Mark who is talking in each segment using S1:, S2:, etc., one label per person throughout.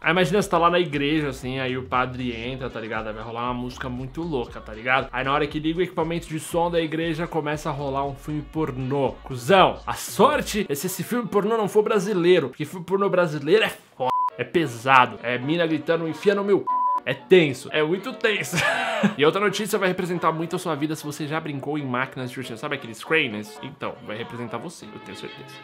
S1: Aí imagina você tá lá na igreja, assim, aí o padre entra, tá ligado? vai rolar uma música muito louca, tá ligado? Aí na hora que liga o equipamento de som da igreja, começa a rolar um filme pornô. Cusão, a sorte é se esse filme pornô não for brasileiro, porque filme pornô brasileiro é foda, é pesado, é mina gritando, enfia no meu c... É tenso, é muito tenso. e outra notícia vai representar muito a sua vida se você já brincou em máquinas de sabe aqueles cranes? Então, vai representar você, eu tenho certeza.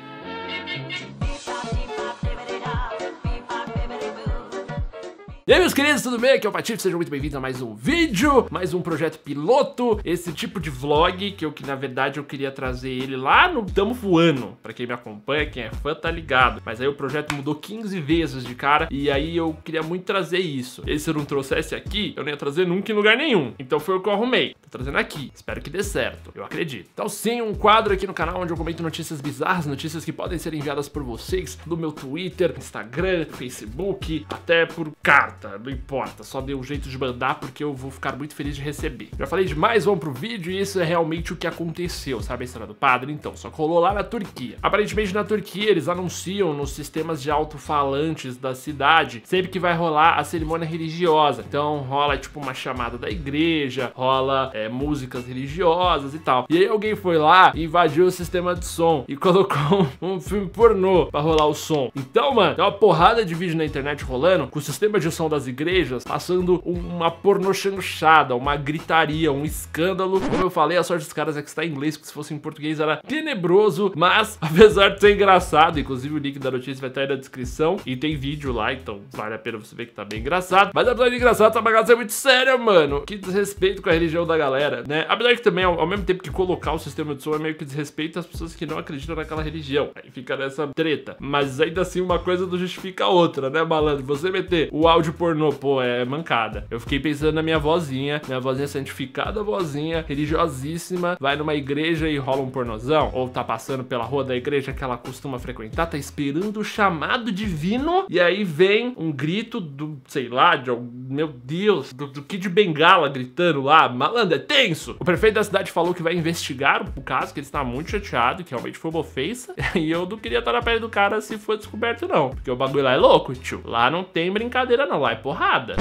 S1: E aí, meus queridos, tudo bem? Aqui é o Patife, sejam muito bem-vindos a mais um vídeo, mais um projeto piloto, esse tipo de vlog que eu que na verdade eu queria trazer ele lá no Tamo Voando. Pra quem me acompanha, quem é fã tá ligado. Mas aí o projeto mudou 15 vezes de cara e aí eu queria muito trazer isso. E se eu não trouxesse aqui, eu não ia trazer nunca em lugar nenhum. Então foi o que eu arrumei trazendo aqui. Espero que dê certo, eu acredito. Então sim, um quadro aqui no canal onde eu comento notícias bizarras, notícias que podem ser enviadas por vocês no meu Twitter, Instagram, Facebook, até por carta, não importa, só dê um jeito de mandar porque eu vou ficar muito feliz de receber. Já falei demais, vamos pro vídeo e isso é realmente o que aconteceu, sabe a história do padre? Então, só rolou lá na Turquia. Aparentemente na Turquia eles anunciam nos sistemas de alto-falantes da cidade sempre que vai rolar a cerimônia religiosa. Então rola tipo uma chamada da igreja, rola é, é, músicas religiosas e tal. E aí alguém foi lá, invadiu o sistema de som e colocou um, filme pornô pra rolar o som. Então, mano, tem uma porrada de vídeo na internet rolando com o sistema de som das igrejas passando uma pornô chanchada, uma gritaria, um escândalo. Como eu falei, a sorte dos caras é que está em inglês, porque se fosse em português era tenebroso, mas apesar de ser engraçado, inclusive o link da notícia vai estar aí na descrição e tem vídeo lá, então vale a pena você ver que tá bem engraçado. Mas apesar de engraçado, essa bagaça é muito séria, mano. Que desrespeito com a religião da galera galera, né? Apesar que também, ao, mesmo tempo que colocar o sistema de som é meio que desrespeito às pessoas que não acreditam naquela religião. Aí fica nessa treta. Mas ainda assim, uma coisa não justifica a outra, né, malandro? Você meter o áudio pornô, pô, é mancada. Eu fiquei pensando na minha vozinha, minha vozinha é santificada, vozinha religiosíssima, vai numa igreja e rola um pornozão, ou tá passando pela rua da igreja que ela costuma frequentar, tá esperando o chamado divino, e aí vem um grito do, sei lá, de, meu Deus, do, do Kid Bengala gritando lá, malandro, é tenso. O prefeito da cidade falou que vai investigar o caso, que ele está muito chateado, que realmente foi uma ofensa. E eu não queria estar na pele do cara se for descoberto, não. Porque o bagulho lá é louco, tio. Lá não tem brincadeira, não. Lá é porrada.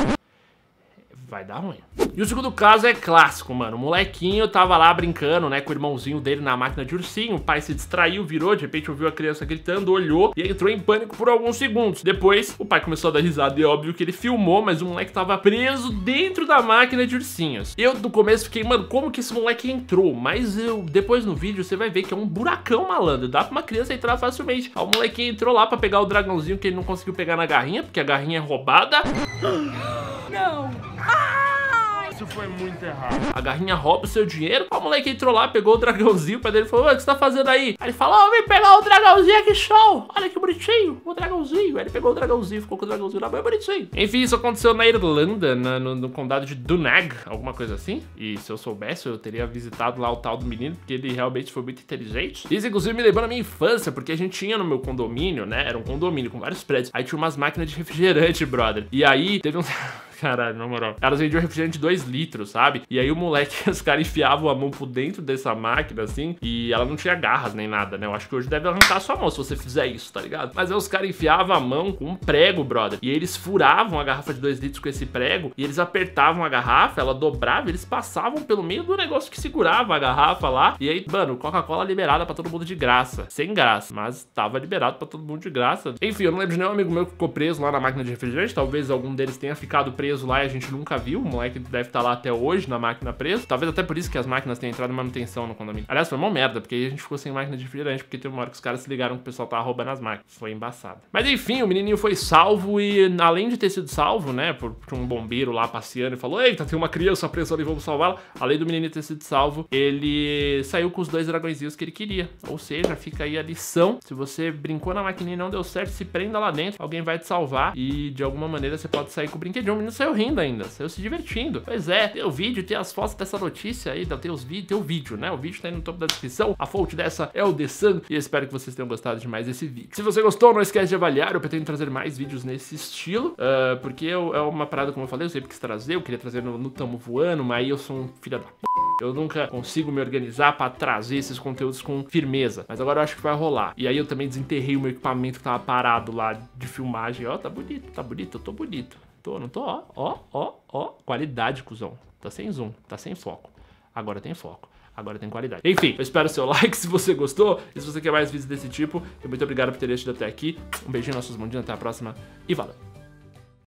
S1: Vai dar ruim. E o segundo caso é clássico, mano. O molequinho tava lá brincando, né, com o irmãozinho dele na máquina de ursinho. O pai se distraiu, virou, de repente ouviu a criança gritando, olhou e entrou em pânico por alguns segundos. Depois, o pai começou a dar risada e óbvio que ele filmou, mas o moleque tava preso dentro da máquina de ursinhos. Eu, no começo, fiquei, mano, como que esse moleque entrou? Mas eu, depois no vídeo, você vai ver que é um buracão malandro. Dá pra uma criança entrar facilmente. Aí o molequinho entrou lá pra pegar o dragãozinho que ele não conseguiu pegar na garrinha, porque a garrinha é roubada. Não! Ah! Isso foi muito errado. A garrinha rouba o seu dinheiro. O moleque entrou lá, pegou o dragãozinho. O pai dele falou, o que você tá fazendo aí? Aí ele falou, oh, vem pegar o dragãozinho aqui, show. Olha que bonitinho, o dragãozinho. Aí ele pegou o dragãozinho, ficou com o dragãozinho na mão, é bonitinho. Enfim, isso aconteceu na Irlanda, na, no, no, condado de Dunag, alguma coisa assim. E se eu soubesse, eu teria visitado lá o tal do menino, porque ele realmente foi muito inteligente. Isso, inclusive, me lembrou na minha infância, porque a gente tinha no meu condomínio, né? Era um condomínio com vários prédios. Aí tinha umas máquinas de refrigerante, brother. E aí teve um... caralho, na moral. Elas vendiam refrigerante de 2 litros, sabe? E aí o moleque, os caras enfiavam a mão por dentro dessa máquina, assim, e ela não tinha garras nem nada, né? Eu acho que hoje deve arrancar a sua mão se você fizer isso, tá ligado? Mas aí os caras enfiavam a mão com um prego, brother. E eles furavam a garrafa de 2 litros com esse prego, e eles apertavam a garrafa, ela dobrava, eles passavam pelo meio do negócio que segurava a garrafa lá. E aí, mano, Coca-Cola liberada para todo mundo de graça. Sem graça, mas tava liberado para todo mundo de graça. Enfim, eu não lembro de nenhum amigo meu que ficou preso lá na máquina de refrigerante, talvez algum deles tenha ficado preso preso lá e a gente nunca viu. O moleque deve estar tá lá até hoje na máquina preso. Talvez até por isso que as máquinas tenham entrado em manutenção no condomínio. Aliás, foi uma merda, porque aí a gente ficou sem máquina de refrigerante, porque teve uma hora que os caras se ligaram que o pessoal tava roubando as máquinas. Foi embaçado. Mas enfim, o menininho foi salvo e além de ter sido salvo, né, por, por um bombeiro lá passeando e falou: Eita, tá, tem uma criança presa ali, vamos salvá-la. Além do menino ter sido salvo, ele saiu com os dois dragõezinhos que ele queria. Ou seja, fica aí a lição. Se você brincou na máquina e não deu certo, se prenda lá dentro, alguém vai te salvar e de alguma maneira você pode sair com o brinquedinho. O menino saiu rindo ainda, saiu se divertindo. Pois é, tem o vídeo, tem as fotos dessa notícia aí, tem, os tem o vídeo, né? O vídeo tá aí no topo da descrição. A fonte dessa é o The Sun e espero que vocês tenham gostado de mais esse vídeo. Se você gostou, não esquece de avaliar, eu pretendo trazer mais vídeos nesse estilo, uh, porque eu, é uma parada, como eu falei, eu sempre quis trazer, eu queria trazer no, no Tamo Voando, mas aí eu sou um filho da p... Eu nunca consigo me organizar para trazer esses conteúdos com firmeza. Mas agora eu acho que vai rolar. E aí eu também desenterrei o meu equipamento que tava parado lá de filmagem. Ó, tá bonito, tá bonito, eu tô bonito. Tô, não tô, ó, ó, ó, ó. Qualidade, cuzão. Tá sem zoom, tá sem foco. Agora tem foco. Agora tem qualidade. Enfim, eu espero o seu like se você gostou e se você quer mais vídeos desse tipo. E muito obrigado por ter assistido até aqui. Um beijinho, nossos mundinhos, até a próxima e valeu!